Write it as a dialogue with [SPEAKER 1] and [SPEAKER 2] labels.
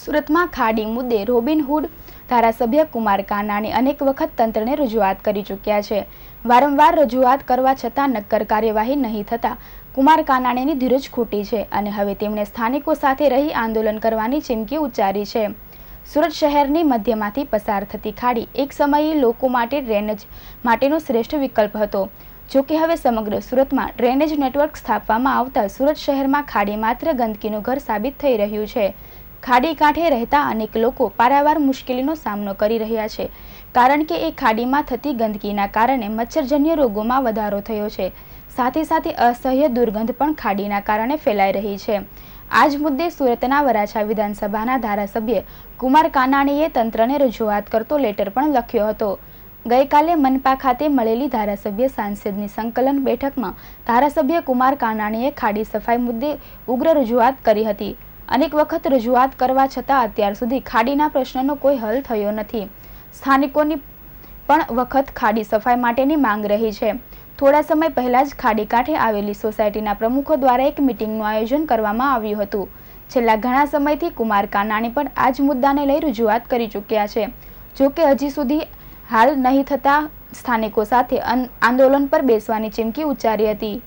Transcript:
[SPEAKER 1] સુરતમાં ખાડી મુદ્દે રોબિનહુડ ધારાસભ્ય કુમાર કાનાણી અનેક વખત તંત્રને રજૂઆત કરી ચૂક્યા છે વારંવાર રજૂઆત કરવા છતાં નક્કર કાર્યવાહી નહીં થતાં કુમાર કાનાણીની ધીરજ ખૂટી છે અને હવે તેમણે સ્થાનિકો સાથે રહી આંદોલન કરવાની ચીમકી ઉચ્ચારી છે સુરત શહેરની મધ્યમાંથી પસાર થતી ખાડી એક સમયે લોકો માટે ડ્રેનેજ માટેનો શ્રેષ્ઠ વિકલ્પ હતો જો કે હવે સમગ્ર સુરતમાં ડ્રેનેજ નેટવર્ક સ્થાપવામાં આવતા સુરત શહેરમાં ખાડી માત્ર ગંદકીનું ઘર સાબિત થઈ રહ્યું છે ખાડી કાંઠે રહેતા અનેક લોકો પારાવાર મુશ્કેલીનો સામનો કરી રહ્યા છે કારણ કે એ ખાડીમાં થતી ગંદકીના કારણે મચ્છરજન્ય રોગોમાં વધારો થયો છે સાથે સાથે અસહ્ય દુર્ગંધ પણ ખાડીના કારણે ફેલાઈ રહી છે આ જ મુદ્દે સુરતના વરાછા વિધાનસભાના ધારાસભ્ય કુમાર કાનાણીએ તંત્રને રજૂઆત કરતો લેટર પણ લખ્યો હતો ગઈકાલે મનપા ખાતે મળેલી ધારાસભ્ય સાંસદની સંકલન બેઠકમાં ધારાસભ્ય કુમાર કાનાણીએ ખાડી સફાઈ મુદ્દે ઉગ્ર રજૂઆત કરી હતી અનેક વખત રજૂઆત કરવા છતાં અત્યાર સુધી ખાડીના પ્રશ્નનો કોઈ હલ થયો નથી સ્થાનિકોની પણ વખત ખાડી સફાઈ માટેની માંગ રહી છે થોડા સમય પહેલાં જ ખાડી કાંઠે આવેલી સોસાયટીના પ્રમુખો દ્વારા એક મિટિંગનું આયોજન કરવામાં આવ્યું હતું છેલ્લા ઘણા સમયથી કુમાર કાનાણી પણ આ જ મુદ્દાને લઈ રજૂઆત કરી ચૂક્યા છે જોકે હજી સુધી હાલ નહીં થતાં સ્થાનિકો સાથે આંદોલન પર બેસવાની ચીમકી ઉચ્ચારી હતી